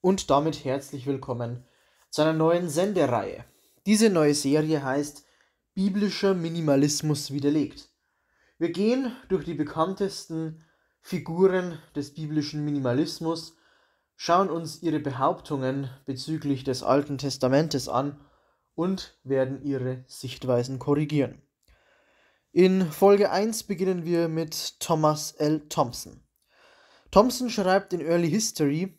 und damit herzlich willkommen zu einer neuen Sendereihe. Diese neue Serie heißt Biblischer Minimalismus widerlegt. Wir gehen durch die bekanntesten Figuren des biblischen Minimalismus, schauen uns ihre Behauptungen bezüglich des Alten Testamentes an und werden ihre Sichtweisen korrigieren. In Folge 1 beginnen wir mit Thomas L. Thompson. Thompson schreibt in Early History,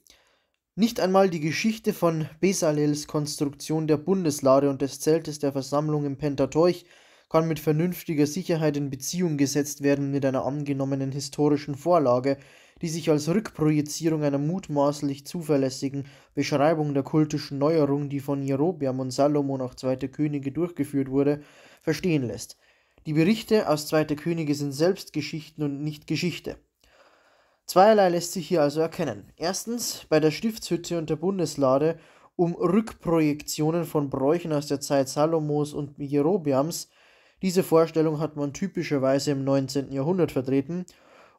nicht einmal die Geschichte von Besalels Konstruktion der Bundeslade und des Zeltes der Versammlung im Pentateuch kann mit vernünftiger Sicherheit in Beziehung gesetzt werden mit einer angenommenen historischen Vorlage, die sich als Rückprojizierung einer mutmaßlich zuverlässigen Beschreibung der kultischen Neuerung, die von Jerobiam und Salomo nach Zweite Könige durchgeführt wurde, verstehen lässt. Die Berichte aus Zweite Könige sind selbst Geschichten und nicht Geschichte. Zweierlei lässt sich hier also erkennen. Erstens, bei der Stiftshütte und der Bundeslade um Rückprojektionen von Bräuchen aus der Zeit Salomos und Jerobiams. Diese Vorstellung hat man typischerweise im 19. Jahrhundert vertreten.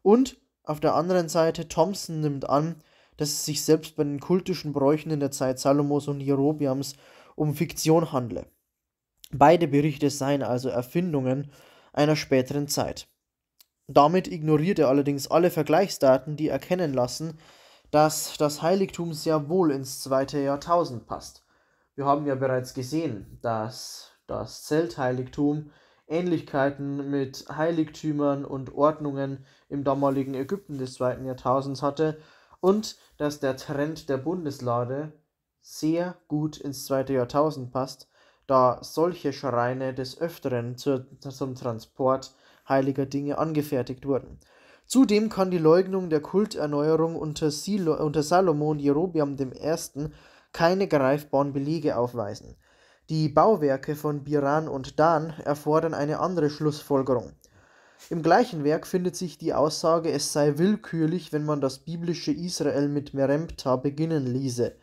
Und auf der anderen Seite, Thompson nimmt an, dass es sich selbst bei den kultischen Bräuchen in der Zeit Salomos und Jerobiams um Fiktion handle. Beide Berichte seien also Erfindungen einer späteren Zeit. Damit ignoriert er allerdings alle Vergleichsdaten, die erkennen lassen, dass das Heiligtum sehr wohl ins zweite Jahrtausend passt. Wir haben ja bereits gesehen, dass das Zeltheiligtum Ähnlichkeiten mit Heiligtümern und Ordnungen im damaligen Ägypten des zweiten Jahrtausends hatte und dass der Trend der Bundeslade sehr gut ins zweite Jahrtausend passt, da solche Schreine des Öfteren zur, zum Transport heiliger Dinge angefertigt wurden. Zudem kann die Leugnung der Kulterneuerung unter, Silo, unter Salomon Jerobiam I. keine greifbaren Belege aufweisen. Die Bauwerke von Biran und Dan erfordern eine andere Schlussfolgerung. Im gleichen Werk findet sich die Aussage, es sei willkürlich, wenn man das biblische Israel mit Meremta beginnen ließe.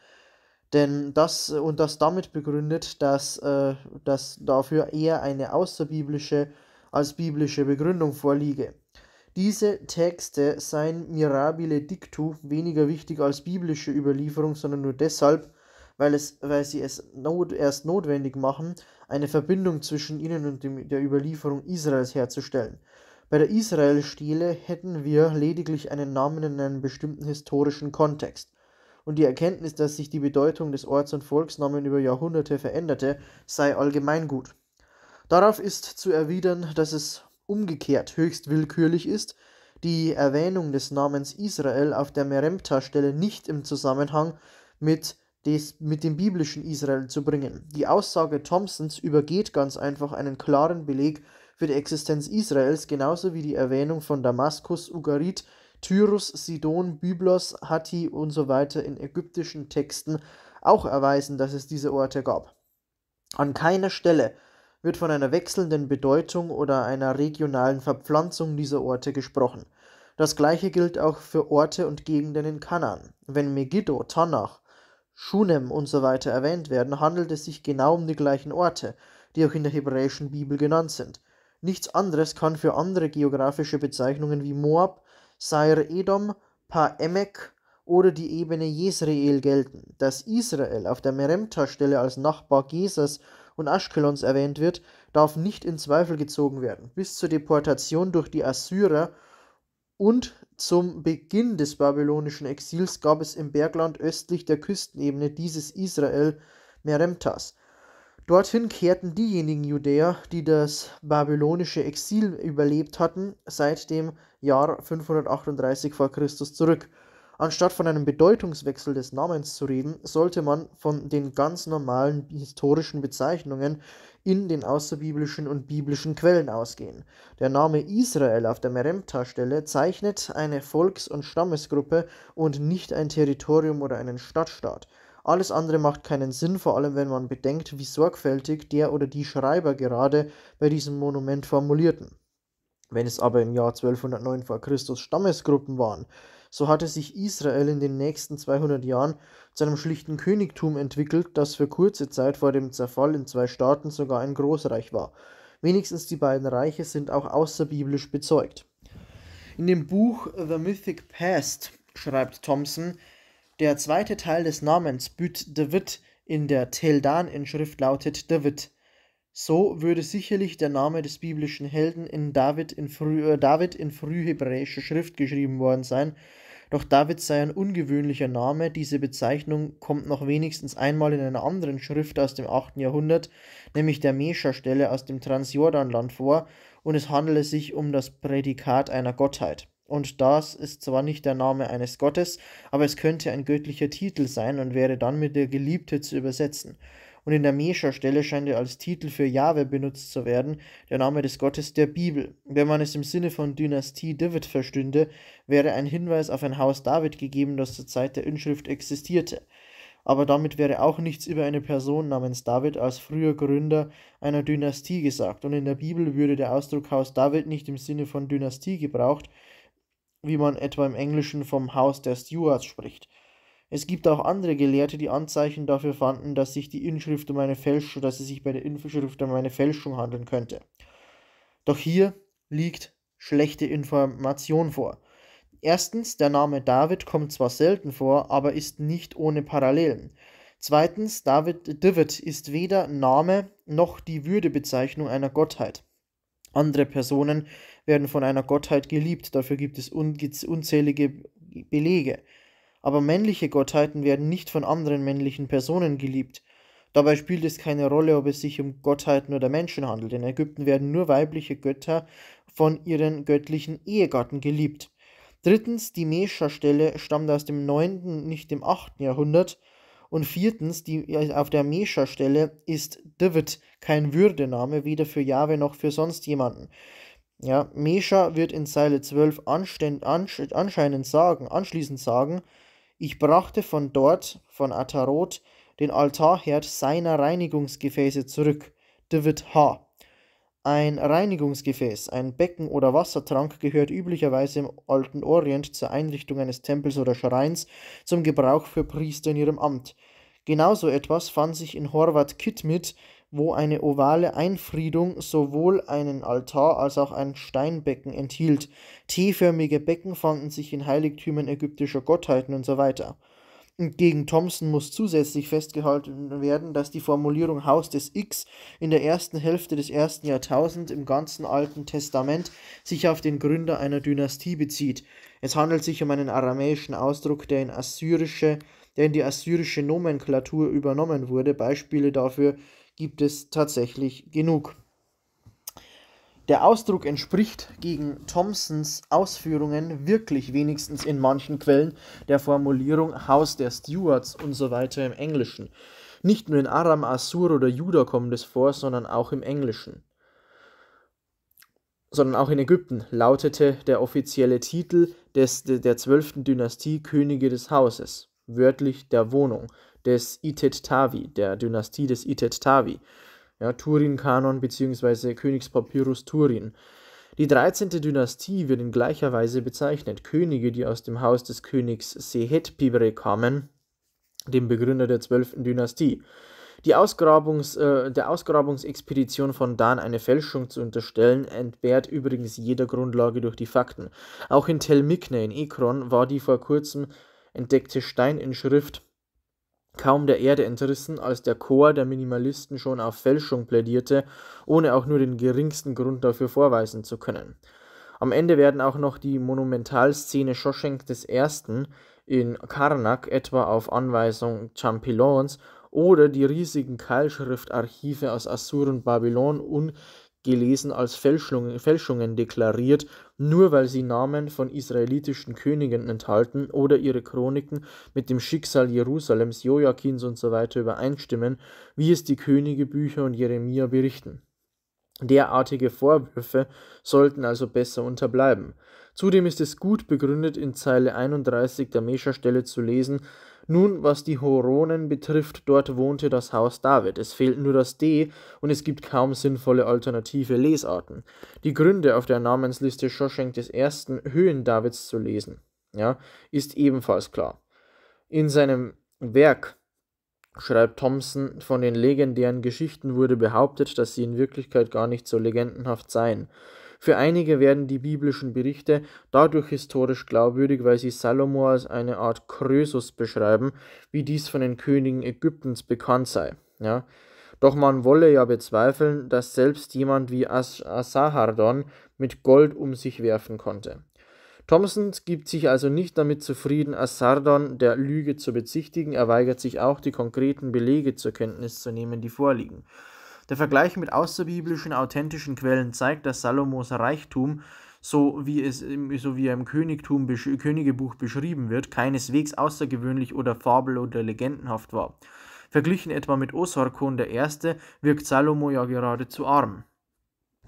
Denn das und das damit begründet, dass, äh, dass dafür eher eine außerbiblische als biblische Begründung vorliege. Diese Texte seien mirabile dictu weniger wichtig als biblische Überlieferung, sondern nur deshalb, weil, es, weil sie es not, erst notwendig machen, eine Verbindung zwischen ihnen und dem, der Überlieferung Israels herzustellen. Bei der Israel-Stele hätten wir lediglich einen Namen in einem bestimmten historischen Kontext. Und die Erkenntnis, dass sich die Bedeutung des Orts- und Volksnamen über Jahrhunderte veränderte, sei allgemeingut. Darauf ist zu erwidern, dass es umgekehrt höchst willkürlich ist, die Erwähnung des Namens Israel auf der Meremta-Stelle nicht im Zusammenhang mit, des, mit dem biblischen Israel zu bringen. Die Aussage Thompsons übergeht ganz einfach einen klaren Beleg für die Existenz Israels, genauso wie die Erwähnung von Damaskus, Ugarit, Tyrus, Sidon, Byblos, Hatti und so weiter in ägyptischen Texten auch erweisen, dass es diese Orte gab. An keiner Stelle wird von einer wechselnden Bedeutung oder einer regionalen Verpflanzung dieser Orte gesprochen. Das gleiche gilt auch für Orte und Gegenden in Kanaan. Wenn Megiddo, Tanach, Shunem usw. So erwähnt werden, handelt es sich genau um die gleichen Orte, die auch in der hebräischen Bibel genannt sind. Nichts anderes kann für andere geografische Bezeichnungen wie Moab, Seir Edom, Pa-Emek oder die Ebene Jezreel gelten. Dass Israel auf der Meremta-Stelle als Nachbar Gesas und Aschkelons erwähnt wird, darf nicht in Zweifel gezogen werden. Bis zur Deportation durch die Assyrer und zum Beginn des babylonischen Exils gab es im Bergland östlich der Küstenebene dieses Israel Meremtas. Dorthin kehrten diejenigen Judäer, die das babylonische Exil überlebt hatten, seit dem Jahr 538 v. Chr. zurück. Anstatt von einem Bedeutungswechsel des Namens zu reden, sollte man von den ganz normalen historischen Bezeichnungen in den außerbiblischen und biblischen Quellen ausgehen. Der Name Israel auf der Meremta-Stelle zeichnet eine Volks- und Stammesgruppe und nicht ein Territorium oder einen Stadtstaat. Alles andere macht keinen Sinn, vor allem wenn man bedenkt, wie sorgfältig der oder die Schreiber gerade bei diesem Monument formulierten. Wenn es aber im Jahr 1209 vor Christus Stammesgruppen waren, so hatte sich Israel in den nächsten 200 Jahren zu einem schlichten Königtum entwickelt, das für kurze Zeit vor dem Zerfall in zwei Staaten sogar ein Großreich war. Wenigstens die beiden Reiche sind auch außerbiblisch bezeugt. In dem Buch The Mythic Past schreibt Thompson, der zweite Teil des Namens Büt David in der Teldan-Inschrift lautet David. So würde sicherlich der Name des biblischen Helden in David in, früh, äh, David in frühhebräischer Schrift geschrieben worden sein, doch David sei ein ungewöhnlicher Name, diese Bezeichnung kommt noch wenigstens einmal in einer anderen Schrift aus dem 8. Jahrhundert, nämlich der Mesha-Stelle aus dem Transjordanland vor, und es handele sich um das Prädikat einer Gottheit. Und das ist zwar nicht der Name eines Gottes, aber es könnte ein göttlicher Titel sein und wäre dann mit der Geliebte zu übersetzen und in armeischer Stelle scheint er als Titel für Jahwe benutzt zu werden, der Name des Gottes der Bibel. Wenn man es im Sinne von Dynastie David verstünde, wäre ein Hinweis auf ein Haus David gegeben, das zur Zeit der Inschrift existierte. Aber damit wäre auch nichts über eine Person namens David als früher Gründer einer Dynastie gesagt, und in der Bibel würde der Ausdruck Haus David nicht im Sinne von Dynastie gebraucht, wie man etwa im Englischen vom Haus der Stuarts spricht. Es gibt auch andere Gelehrte, die Anzeichen dafür fanden, dass sich die Inschrift um eine Fälschung, dass es sich bei der Inschrift um eine Fälschung handeln könnte. Doch hier liegt schlechte Information vor. Erstens, der Name David kommt zwar selten vor, aber ist nicht ohne Parallelen. Zweitens, David, David ist weder Name noch die Würdebezeichnung einer Gottheit. Andere Personen werden von einer Gottheit geliebt, dafür gibt es unzählige Belege aber männliche Gottheiten werden nicht von anderen männlichen Personen geliebt. Dabei spielt es keine Rolle, ob es sich um Gottheiten oder Menschen handelt. In Ägypten werden nur weibliche Götter von ihren göttlichen Ehegatten geliebt. Drittens, die Mesha-Stelle stammt aus dem 9., nicht dem 8. Jahrhundert. Und viertens, die, auf der Mesha-Stelle ist David kein Würdename, weder für Jahwe noch für sonst jemanden. Ja, Mesha wird in Zeile 12 anstehend, ansch anscheinend sagen, anschließend sagen, ich brachte von dort, von Ataroth, den Altarherd seiner Reinigungsgefäße zurück. David H. Ein Reinigungsgefäß, ein Becken oder Wassertrank gehört üblicherweise im alten Orient zur Einrichtung eines Tempels oder Schreins zum Gebrauch für Priester in ihrem Amt. Genauso etwas fand sich in Horvat Kitmit, wo eine ovale Einfriedung sowohl einen Altar als auch ein Steinbecken enthielt. T-förmige Becken fanden sich in Heiligtümern ägyptischer Gottheiten und so weiter. Gegen Thomson muss zusätzlich festgehalten werden, dass die Formulierung Haus des X in der ersten Hälfte des ersten Jahrtausends im ganzen Alten Testament sich auf den Gründer einer Dynastie bezieht. Es handelt sich um einen aramäischen Ausdruck, der in assyrische der in die assyrische Nomenklatur übernommen wurde. Beispiele dafür gibt es tatsächlich genug. Der Ausdruck entspricht gegen Thomsons Ausführungen wirklich wenigstens in manchen Quellen der Formulierung Haus der Stuarts und so weiter im Englischen. Nicht nur in Aram, Assur oder Juda kommt es vor, sondern auch im Englischen. Sondern auch in Ägypten lautete der offizielle Titel des, der zwölften Dynastie Könige des Hauses wörtlich der Wohnung des Itet-Tavi, der Dynastie des Itet-Tavi, ja, Turin-Kanon bzw. Königspapyrus Turin. Die 13. Dynastie wird in gleicher Weise bezeichnet. Könige, die aus dem Haus des Königs Sehet-Pibre kamen, dem Begründer der 12. Dynastie. Die Ausgrabungs, äh, der Ausgrabungsexpedition von Dan eine Fälschung zu unterstellen, entbehrt übrigens jeder Grundlage durch die Fakten. Auch in Tel Mikne in Ekron war die vor kurzem entdeckte Steininschrift kaum der Erde entrissen, als der Chor der Minimalisten schon auf Fälschung plädierte, ohne auch nur den geringsten Grund dafür vorweisen zu können. Am Ende werden auch noch die Monumentalszene Schoschenk I. in Karnak etwa auf Anweisung Champillons oder die riesigen Keilschriftarchive aus Assur und Babylon ungelesen als Fälschungen, Fälschungen deklariert nur weil sie Namen von israelitischen Königen enthalten oder ihre Chroniken mit dem Schicksal Jerusalems, Joachims usw. So übereinstimmen, wie es die Königebücher und Jeremia berichten. Derartige Vorwürfe sollten also besser unterbleiben. Zudem ist es gut begründet in Zeile 31 der Mescherstelle zu lesen, nun, was die Horonen betrifft, dort wohnte das Haus David. Es fehlt nur das D und es gibt kaum sinnvolle alternative Lesarten. Die Gründe auf der Namensliste Schoschenk des ersten Höhen Davids zu lesen, ja, ist ebenfalls klar. In seinem Werk schreibt Thomson, von den legendären Geschichten wurde behauptet, dass sie in Wirklichkeit gar nicht so legendenhaft seien. Für einige werden die biblischen Berichte dadurch historisch glaubwürdig, weil sie Salomo als eine Art Krösus beschreiben, wie dies von den Königen Ägyptens bekannt sei. Ja? Doch man wolle ja bezweifeln, dass selbst jemand wie As Asahardon mit Gold um sich werfen konnte. Thomson gibt sich also nicht damit zufrieden, Assardon der Lüge zu bezichtigen, er weigert sich auch, die konkreten Belege zur Kenntnis zu nehmen, die vorliegen. Der Vergleich mit außerbiblischen authentischen Quellen zeigt, dass Salomos Reichtum, so wie, es, so wie er im Königtum, Königebuch beschrieben wird, keineswegs außergewöhnlich oder fabel- oder legendenhaft war. Verglichen etwa mit Osorkon I. wirkt Salomo ja geradezu arm.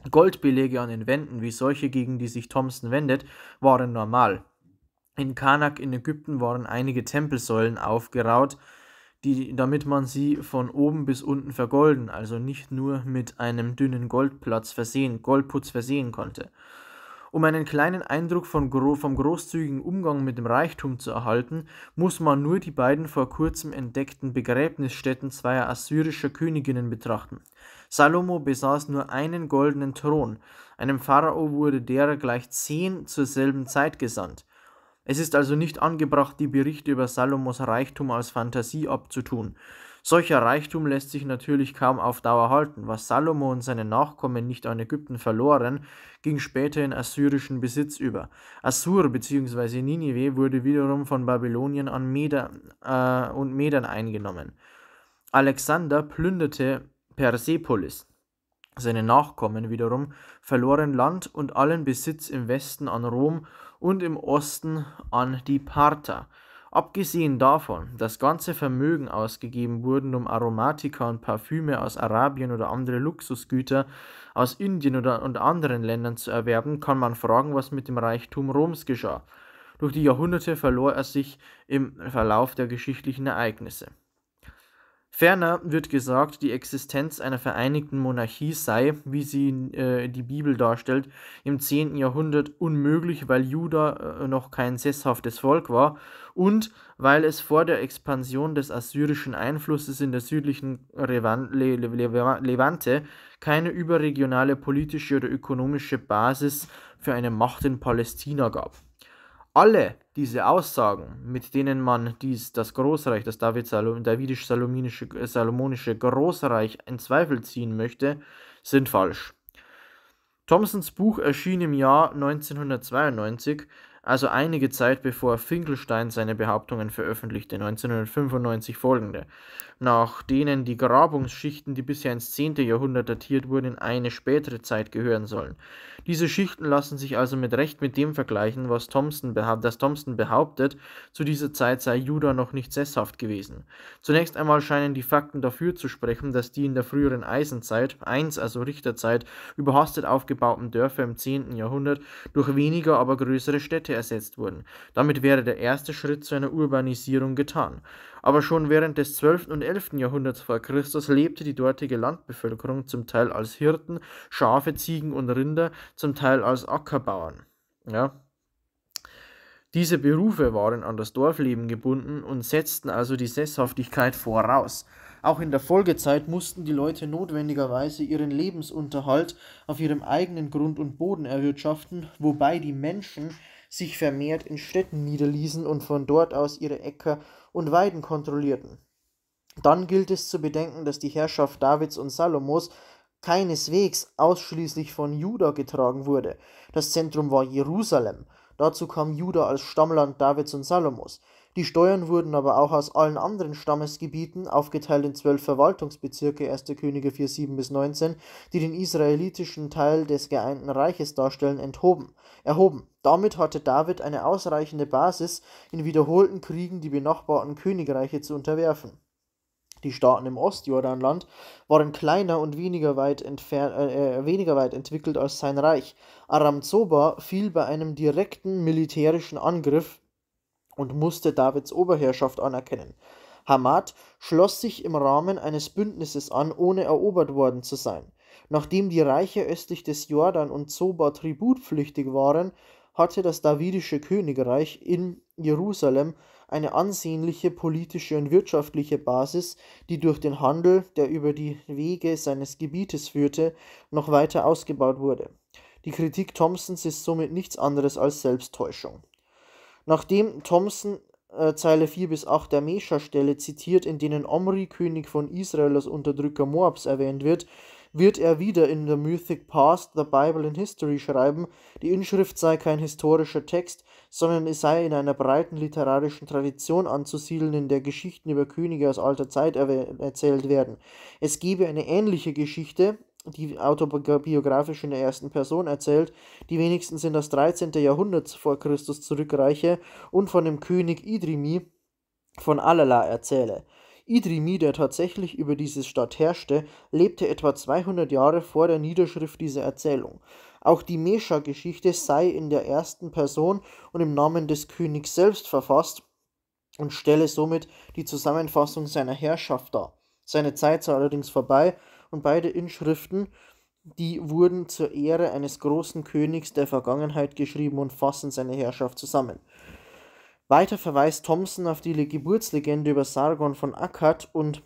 Goldbelege an den Wänden, wie solche, gegen die sich Thompson wendet, waren normal. In Karnak in Ägypten waren einige Tempelsäulen aufgeraut, die, damit man sie von oben bis unten vergolden, also nicht nur mit einem dünnen Goldplatz versehen, Goldputz versehen konnte. Um einen kleinen Eindruck vom großzügigen Umgang mit dem Reichtum zu erhalten, muss man nur die beiden vor kurzem entdeckten Begräbnisstätten zweier assyrischer Königinnen betrachten. Salomo besaß nur einen goldenen Thron, einem Pharao wurde derer gleich zehn zur selben Zeit gesandt. Es ist also nicht angebracht, die Berichte über Salomos Reichtum als Fantasie abzutun. Solcher Reichtum lässt sich natürlich kaum auf Dauer halten. Was Salomo und seine Nachkommen nicht an Ägypten verloren, ging später in assyrischen Besitz über. Assur bzw. Ninive wurde wiederum von Babylonien an Meder, äh, und Medern eingenommen. Alexander plünderte Persepolis. Seine Nachkommen wiederum verloren Land und allen Besitz im Westen an Rom und im Osten an die Parther. Abgesehen davon, dass ganze Vermögen ausgegeben wurden, um Aromatika und Parfüme aus Arabien oder andere Luxusgüter aus Indien oder und anderen Ländern zu erwerben, kann man fragen, was mit dem Reichtum Roms geschah. Durch die Jahrhunderte verlor er sich im Verlauf der geschichtlichen Ereignisse. Ferner wird gesagt, die Existenz einer vereinigten Monarchie sei, wie sie äh, die Bibel darstellt, im 10. Jahrhundert unmöglich, weil Juda äh, noch kein sesshaftes Volk war und weil es vor der Expansion des assyrischen Einflusses in der südlichen Revan Le Le Le Levante keine überregionale politische oder ökonomische Basis für eine Macht in Palästina gab alle diese Aussagen, mit denen man dies, das Großreich, das David davidisch-salomonische äh, Großreich in Zweifel ziehen möchte, sind falsch. Thomsons Buch erschien im Jahr 1992, also einige Zeit bevor Finkelstein seine Behauptungen veröffentlichte, 1995 folgende nach denen die Grabungsschichten, die bisher ins 10. Jahrhundert datiert wurden, in eine spätere Zeit gehören sollen. Diese Schichten lassen sich also mit Recht mit dem vergleichen, was Thompson behauptet, das Thomson behauptet, zu dieser Zeit sei Juda noch nicht sesshaft gewesen. Zunächst einmal scheinen die Fakten dafür zu sprechen, dass die in der früheren Eisenzeit, 1 also Richterzeit, überhastet aufgebauten Dörfer im 10. Jahrhundert durch weniger, aber größere Städte ersetzt wurden. Damit wäre der erste Schritt zu einer Urbanisierung getan aber schon während des 12. und 11. Jahrhunderts vor Christus lebte die dortige Landbevölkerung zum Teil als Hirten, Schafe, Ziegen und Rinder, zum Teil als Ackerbauern. Ja. Diese Berufe waren an das Dorfleben gebunden und setzten also die Sesshaftigkeit voraus. Auch in der Folgezeit mussten die Leute notwendigerweise ihren Lebensunterhalt auf ihrem eigenen Grund und Boden erwirtschaften, wobei die Menschen sich vermehrt in Städten niederließen und von dort aus ihre Äcker und Weiden kontrollierten. Dann gilt es zu bedenken, dass die Herrschaft Davids und Salomos keineswegs ausschließlich von Juda getragen wurde. Das Zentrum war Jerusalem. Dazu kam Juda als Stammland Davids und Salomos. Die Steuern wurden aber auch aus allen anderen Stammesgebieten, aufgeteilt in zwölf Verwaltungsbezirke (1. Könige 4,7 bis 19), die den israelitischen Teil des geeinten Reiches darstellen, erhoben. Damit hatte David eine ausreichende Basis, in wiederholten Kriegen die benachbarten Königreiche zu unterwerfen. Die Staaten im Ostjordanland waren kleiner und weniger weit, äh, weniger weit entwickelt als sein Reich. Aram Zoba fiel bei einem direkten militärischen Angriff und musste Davids Oberherrschaft anerkennen. Hamad schloss sich im Rahmen eines Bündnisses an, ohne erobert worden zu sein. Nachdem die Reiche östlich des Jordan und Zoba tributpflichtig waren, hatte das davidische Königreich in Jerusalem eine ansehnliche politische und wirtschaftliche Basis, die durch den Handel, der über die Wege seines Gebietes führte, noch weiter ausgebaut wurde. Die Kritik Thompsons ist somit nichts anderes als Selbsttäuschung. Nachdem Thompson äh, Zeile 4 bis 8 der Mesha-Stelle zitiert, in denen Omri, König von Israel, als Unterdrücker Moabs erwähnt wird, wird er wieder in The Mythic Past, The Bible in History schreiben, die Inschrift sei kein historischer Text, sondern es sei in einer breiten literarischen Tradition anzusiedeln, in der Geschichten über Könige aus alter Zeit erzählt werden. Es gebe eine ähnliche Geschichte, die autobiografisch in der ersten Person erzählt, die wenigstens in das 13. Jahrhundert vor Christus zurückreiche und von dem König Idrimi von Alala erzähle. Idrimi, der tatsächlich über diese Stadt herrschte, lebte etwa 200 Jahre vor der Niederschrift dieser Erzählung. Auch die Mesha-Geschichte sei in der ersten Person und im Namen des Königs selbst verfasst und stelle somit die Zusammenfassung seiner Herrschaft dar. Seine Zeit sei allerdings vorbei und beide Inschriften, die wurden zur Ehre eines großen Königs der Vergangenheit geschrieben und fassen seine Herrschaft zusammen. Weiter verweist Thomson auf die Geburtslegende über Sargon von Akkad und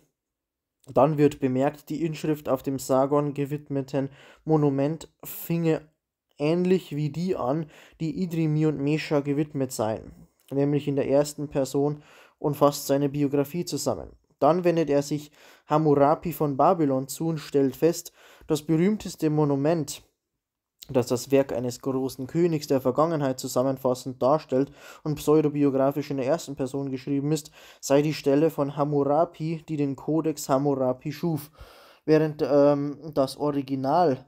dann wird bemerkt, die Inschrift auf dem Sargon gewidmeten Monument finge ähnlich wie die an, die Idrimi und Mesha gewidmet seien, nämlich in der ersten Person und fasst seine Biografie zusammen. Dann wendet er sich Hammurapi von Babylon zu und stellt fest, das berühmteste Monument, das das Werk eines großen Königs der Vergangenheit zusammenfassend darstellt und pseudobiografisch in der ersten Person geschrieben ist, sei die Stelle von Hammurapi, die den Kodex Hammurapi schuf. Während ähm, das Original,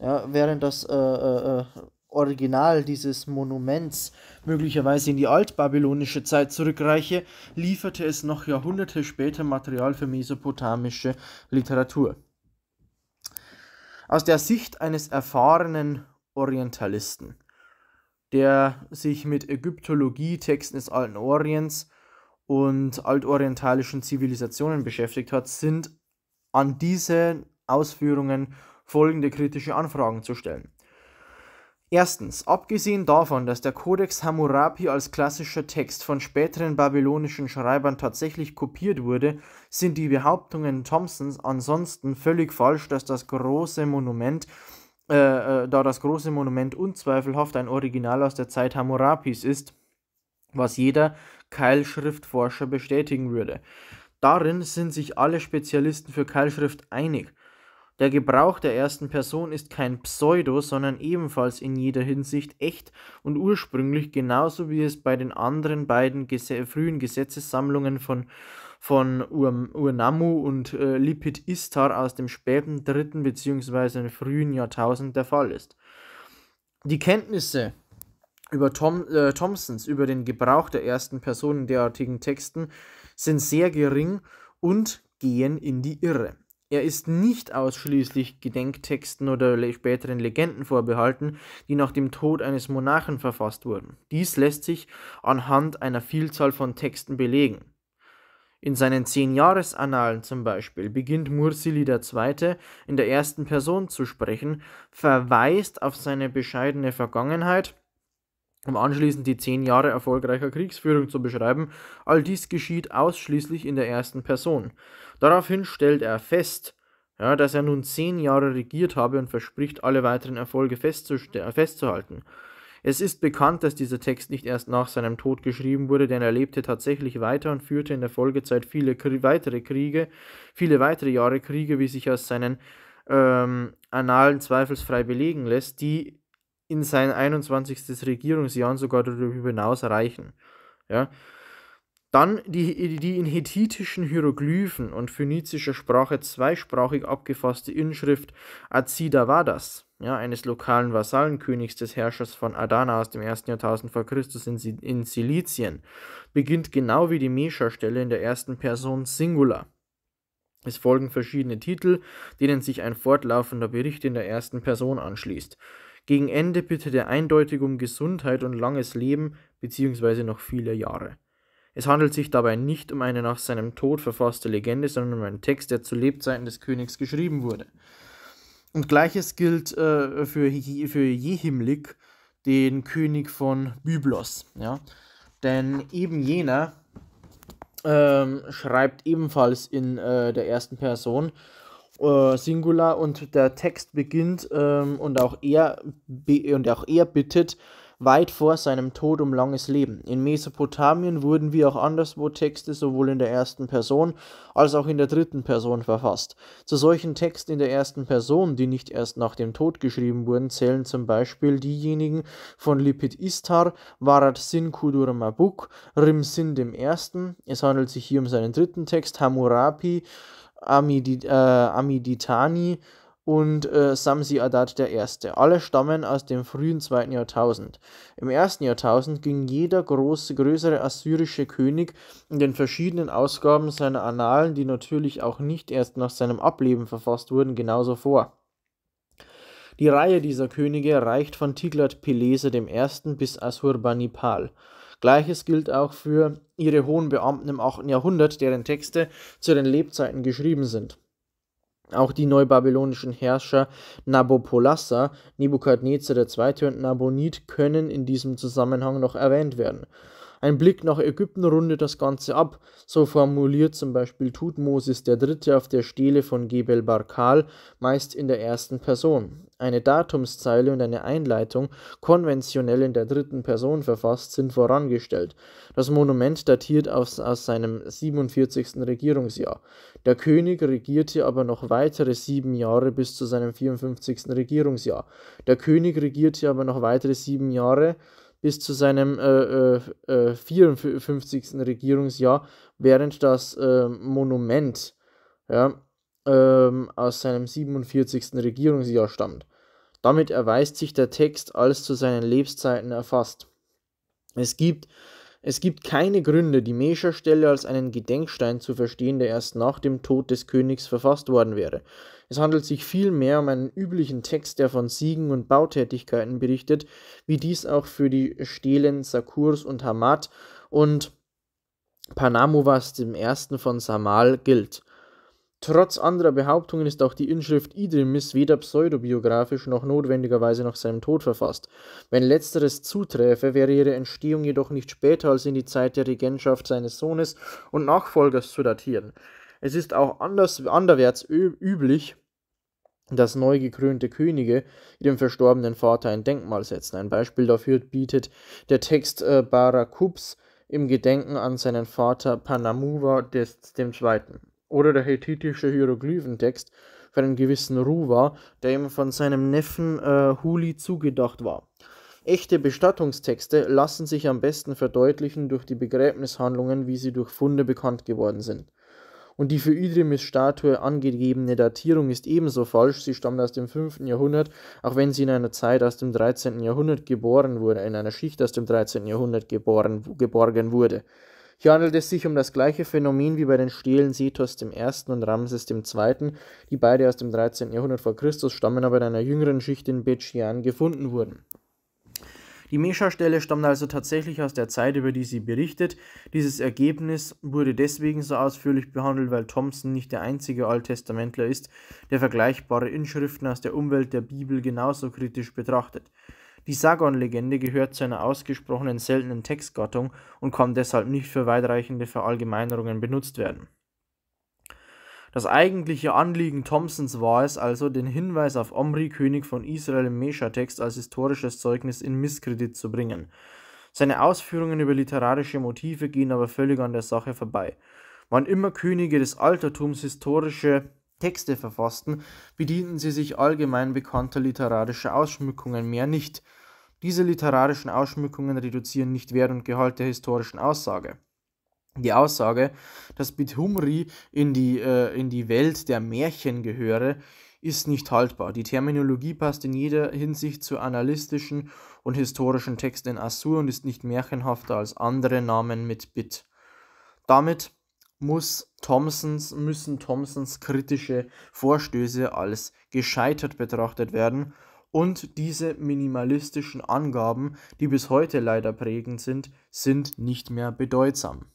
ja, während das äh, äh, äh Original dieses Monuments möglicherweise in die altbabylonische Zeit zurückreiche, lieferte es noch Jahrhunderte später Material für mesopotamische Literatur. Aus der Sicht eines erfahrenen Orientalisten, der sich mit Ägyptologie, Texten des alten Orients und altorientalischen Zivilisationen beschäftigt hat, sind an diese Ausführungen folgende kritische Anfragen zu stellen. Erstens, abgesehen davon, dass der Codex Hammurabi als klassischer Text von späteren babylonischen Schreibern tatsächlich kopiert wurde, sind die Behauptungen Thompsons ansonsten völlig falsch, dass das große Monument, äh, äh, da das große Monument unzweifelhaft ein Original aus der Zeit Hammurapis ist, was jeder Keilschriftforscher bestätigen würde. Darin sind sich alle Spezialisten für Keilschrift einig. Der Gebrauch der ersten Person ist kein Pseudo, sondern ebenfalls in jeder Hinsicht echt und ursprünglich, genauso wie es bei den anderen beiden gese frühen Gesetzessammlungen von, von Ur Urnamu und äh, Lipid Istar aus dem späten dritten bzw. frühen Jahrtausend der Fall ist. Die Kenntnisse über Tom, äh, Thompsons über den Gebrauch der ersten Person in derartigen Texten sind sehr gering und gehen in die Irre. Er ist nicht ausschließlich Gedenktexten oder späteren Legenden vorbehalten, die nach dem Tod eines Monarchen verfasst wurden. Dies lässt sich anhand einer Vielzahl von Texten belegen. In seinen Zehn-Jahres-Annalen zum Beispiel beginnt Mursili II. in der ersten Person zu sprechen, verweist auf seine bescheidene Vergangenheit um anschließend die zehn Jahre erfolgreicher Kriegsführung zu beschreiben, all dies geschieht ausschließlich in der ersten Person. Daraufhin stellt er fest, ja, dass er nun zehn Jahre regiert habe und verspricht, alle weiteren Erfolge festzuhalten. Es ist bekannt, dass dieser Text nicht erst nach seinem Tod geschrieben wurde, denn er lebte tatsächlich weiter und führte in der Folgezeit viele Krie weitere Kriege, viele weitere Jahre Kriege, wie sich aus seinen ähm, Annalen zweifelsfrei belegen lässt, die in sein 21. Regierungsjahr sogar darüber hinaus erreichen. Ja. Dann die, die in hethitischen Hieroglyphen und phönizischer Sprache zweisprachig abgefasste Inschrift Azidavadas, ja, eines lokalen Vasallenkönigs des Herrschers von Adana aus dem 1. Jahrtausend vor Christus in, in Silizien, beginnt genau wie die Mesha-Stelle in der ersten Person Singular. Es folgen verschiedene Titel, denen sich ein fortlaufender Bericht in der ersten Person anschließt. Gegen Ende bittet er eindeutig um Gesundheit und langes Leben bzw. noch viele Jahre. Es handelt sich dabei nicht um eine nach seinem Tod verfasste Legende, sondern um einen Text, der zu Lebzeiten des Königs geschrieben wurde. Und gleiches gilt äh, für, für Jehimlik, den König von Byblos. Ja? Denn eben jener ähm, schreibt ebenfalls in äh, der ersten Person äh, Singular und der Text beginnt ähm, und, auch er und auch er bittet weit vor seinem Tod um langes Leben. In Mesopotamien wurden wie auch anderswo Texte sowohl in der ersten Person als auch in der dritten Person verfasst. Zu solchen Texten in der ersten Person, die nicht erst nach dem Tod geschrieben wurden, zählen zum Beispiel diejenigen von Lipit Istar, Warat Sin Kudur Mabuk, Rim Rimsin I., es handelt sich hier um seinen dritten Text, Hammurapi Amidid, äh, Amiditani und äh, Samsi Adad I. Alle stammen aus dem frühen zweiten Jahrtausend. Im ersten Jahrtausend ging jeder große, größere assyrische König in den verschiedenen Ausgaben seiner Annalen, die natürlich auch nicht erst nach seinem Ableben verfasst wurden, genauso vor. Die Reihe dieser Könige reicht von Tiglat-Pileser I. bis Ashurbanipal. Gleiches gilt auch für ihre hohen Beamten im 8. Jahrhundert, deren Texte zu den Lebzeiten geschrieben sind. Auch die neubabylonischen Herrscher Nabopolassar, Nebukadnezar II. und Nabonid können in diesem Zusammenhang noch erwähnt werden. Ein Blick nach Ägypten rundet das Ganze ab, so formuliert zum Beispiel Tutmosis III. auf der Stele von Gebel Barkal, meist in der ersten Person. Eine Datumszeile und eine Einleitung, konventionell in der dritten Person verfasst, sind vorangestellt. Das Monument datiert aus, aus seinem 47. Regierungsjahr. Der König regierte aber noch weitere sieben Jahre bis zu seinem 54. Regierungsjahr. Der König regierte aber noch weitere sieben Jahre bis zu seinem äh, äh, 54. Äh, Regierungsjahr, während das äh, Monument ja, ähm, aus seinem 47. Regierungsjahr stammt. Damit erweist sich der Text als zu seinen Lebenszeiten erfasst. Es gibt, es gibt keine Gründe, die Mescherstelle als einen Gedenkstein zu verstehen, der erst nach dem Tod des Königs verfasst worden wäre. Es handelt sich vielmehr um einen üblichen Text, der von Siegen und Bautätigkeiten berichtet, wie dies auch für die Stelen Sakurs und Hamad und Panamuvas I. von Samal gilt. Trotz anderer Behauptungen ist auch die Inschrift Idrimis weder pseudobiografisch noch notwendigerweise nach seinem Tod verfasst. Wenn letzteres zuträfe, wäre ihre Entstehung jedoch nicht später als in die Zeit der Regentschaft seines Sohnes und Nachfolgers zu datieren. Es ist auch anders, anderwärts üblich, dass neu gekrönte Könige ihrem verstorbenen Vater ein Denkmal setzen. Ein Beispiel dafür bietet der Text äh, Barakups im Gedenken an seinen Vater Panamuwa II. Oder der hethitische Hieroglyphentext für einen gewissen Ruwa, der ihm von seinem Neffen äh, Huli zugedacht war. Echte Bestattungstexte lassen sich am besten verdeutlichen durch die Begräbnishandlungen, wie sie durch Funde bekannt geworden sind und die für Idrimis Statue angegebene Datierung ist ebenso falsch. Sie stammt aus dem 5. Jahrhundert, auch wenn sie in einer Zeit aus dem 13. Jahrhundert geboren wurde, in einer Schicht aus dem 13. Jahrhundert geboren, geborgen wurde. Hier handelt es sich um das gleiche Phänomen wie bei den Stelen Sethos I. und Ramses II., die beide aus dem 13. Jahrhundert vor Christus stammen, aber in einer jüngeren Schicht in Betschian gefunden wurden. Die Mesha-Stelle stammt also tatsächlich aus der Zeit, über die sie berichtet. Dieses Ergebnis wurde deswegen so ausführlich behandelt, weil Thompson nicht der einzige Alttestamentler ist, der vergleichbare Inschriften aus der Umwelt der Bibel genauso kritisch betrachtet. Die Sargon-Legende gehört zu einer ausgesprochen seltenen Textgattung und kann deshalb nicht für weitreichende Verallgemeinerungen benutzt werden. Das eigentliche Anliegen Thompsons war es also, den Hinweis auf Omri, König von Israel im Mesha-Text als historisches Zeugnis in Misskredit zu bringen. Seine Ausführungen über literarische Motive gehen aber völlig an der Sache vorbei. Wann immer Könige des Altertums historische Texte verfassten, bedienten sie sich allgemein bekannter literarischer Ausschmückungen mehr nicht. Diese literarischen Ausschmückungen reduzieren nicht Wert und Gehalt der historischen Aussage die Aussage, dass Bithumri in die, äh, in die Welt der Märchen gehöre, ist nicht haltbar. Die Terminologie passt in jeder Hinsicht zu analytischen und historischen Texten in Assur und ist nicht märchenhafter als andere Namen mit Bit. Damit muss Thompsons, müssen Thompsons kritische Vorstöße als gescheitert betrachtet werden und diese minimalistischen Angaben, die bis heute leider prägend sind, sind nicht mehr bedeutsam.